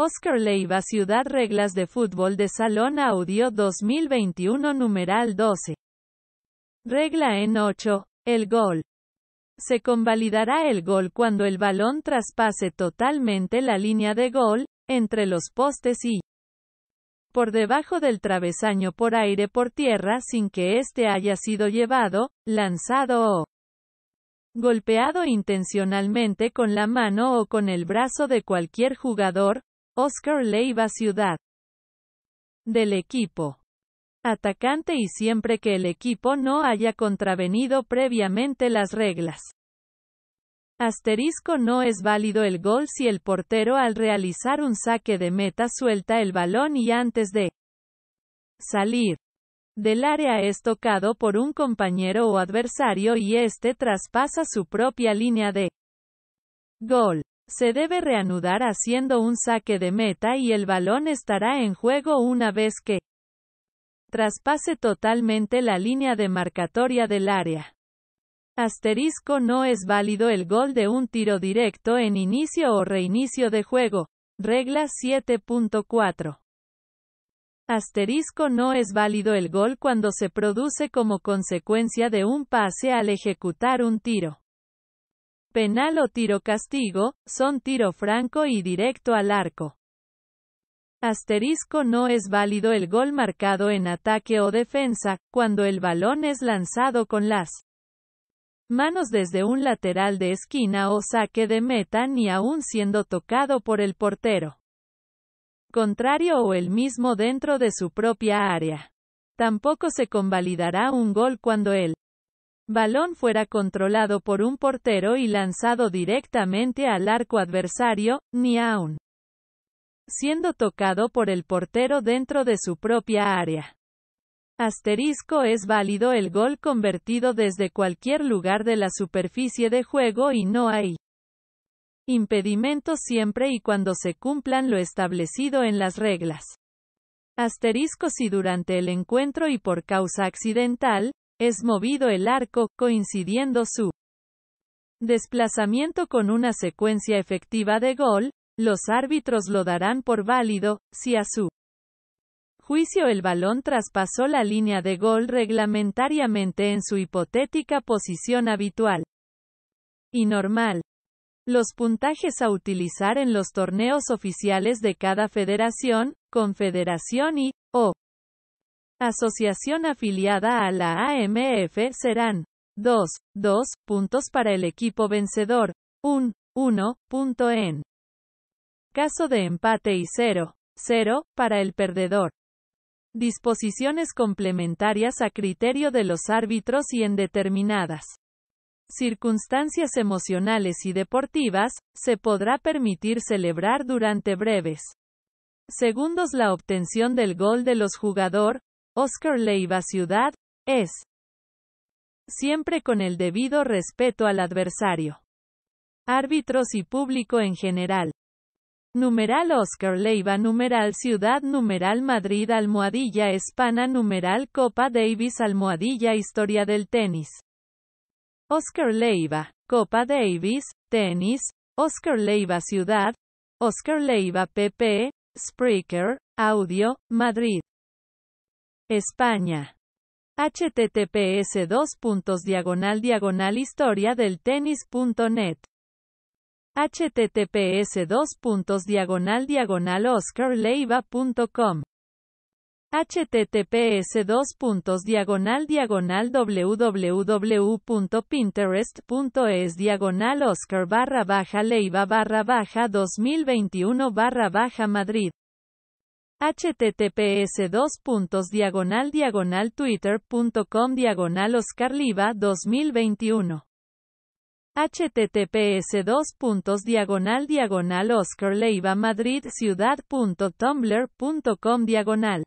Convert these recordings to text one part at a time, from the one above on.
Oscar Leiva Ciudad Reglas de Fútbol de Salón Audio 2021 numeral 12. Regla en 8. El gol. Se convalidará el gol cuando el balón traspase totalmente la línea de gol, entre los postes y por debajo del travesaño por aire por tierra sin que éste haya sido llevado, lanzado o golpeado intencionalmente con la mano o con el brazo de cualquier jugador, Oscar Leiva Ciudad del equipo atacante y siempre que el equipo no haya contravenido previamente las reglas. Asterisco no es válido el gol si el portero al realizar un saque de meta suelta el balón y antes de salir del área es tocado por un compañero o adversario y éste traspasa su propia línea de gol. Se debe reanudar haciendo un saque de meta y el balón estará en juego una vez que traspase totalmente la línea demarcatoria del área. Asterisco no es válido el gol de un tiro directo en inicio o reinicio de juego. Regla 7.4. Asterisco no es válido el gol cuando se produce como consecuencia de un pase al ejecutar un tiro penal o tiro castigo, son tiro franco y directo al arco. Asterisco no es válido el gol marcado en ataque o defensa, cuando el balón es lanzado con las manos desde un lateral de esquina o saque de meta ni aún siendo tocado por el portero contrario o el mismo dentro de su propia área. Tampoco se convalidará un gol cuando el balón fuera controlado por un portero y lanzado directamente al arco adversario, ni aún siendo tocado por el portero dentro de su propia área. Asterisco es válido el gol convertido desde cualquier lugar de la superficie de juego y no hay impedimento siempre y cuando se cumplan lo establecido en las reglas. Asterisco si durante el encuentro y por causa accidental, es movido el arco, coincidiendo su desplazamiento con una secuencia efectiva de gol, los árbitros lo darán por válido, si a su juicio el balón traspasó la línea de gol reglamentariamente en su hipotética posición habitual y normal. Los puntajes a utilizar en los torneos oficiales de cada federación, confederación y, o, asociación afiliada a la AMF serán 2, 2 puntos para el equipo vencedor, 1, 1 punto en caso de empate y 0, 0 para el perdedor. Disposiciones complementarias a criterio de los árbitros y en determinadas circunstancias emocionales y deportivas, se podrá permitir celebrar durante breves segundos la obtención del gol de los jugador, Oscar Leiva Ciudad, es siempre con el debido respeto al adversario. Árbitros y público en general. Numeral Oscar Leiva Numeral Ciudad Numeral Madrid Almohadilla Hispana Numeral Copa Davis Almohadilla Historia del tenis. Oscar Leiva, Copa Davis, tenis, Oscar Leiva Ciudad, Oscar Leiva PP, Spreaker, Audio, Madrid. España. https dos puntos diagonal diagonal historia del tenis.net https dos puntos diagonal diagonal oscarleiva.com https dos puntos diagonal diagonal www.pinterest.es diagonal oscar barra baja leiva barra baja 2021 barra baja madrid https dos puntos diagonal diagonal twitter.com diagonal oscarliva 2021 https dos puntos diagonal diagonal Oscar Leiva Madrid ciudad.tumblr.com diagonal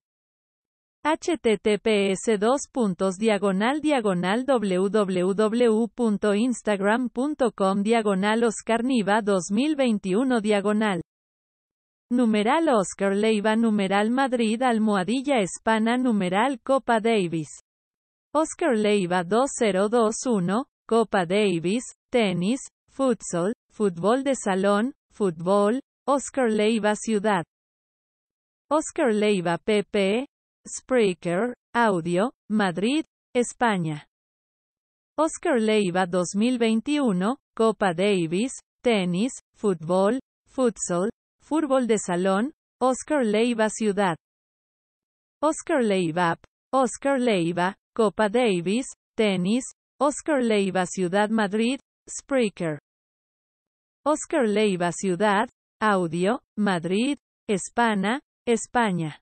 https dos puntos diagonal diagonal www.instagram.com diagonal oscarniva 2021 diagonal Numeral Oscar Leiva Numeral Madrid Almohadilla Hispana Numeral Copa Davis. Oscar Leiva 2021, Copa Davis, tenis, futsal, fútbol de salón, fútbol, Oscar Leiva Ciudad. Oscar Leiva PP, Spreaker, Audio, Madrid, España. Oscar Leiva 2021, Copa Davis, tenis, fútbol, futsal, Fútbol de Salón, Oscar Leiva Ciudad. Oscar Leiva, Oscar Leiva, Copa Davis, Tenis, Oscar Leiva Ciudad Madrid, Spreaker. Oscar Leiva Ciudad, Audio, Madrid, España España.